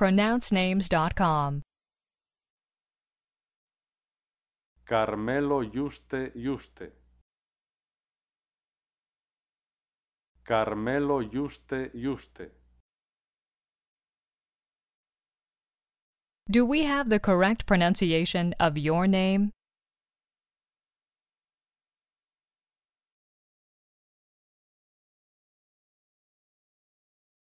pronouncenames.com. Carmelo Juste Juste. Carmelo Juste Juste. Do we have the correct pronunciation of your name?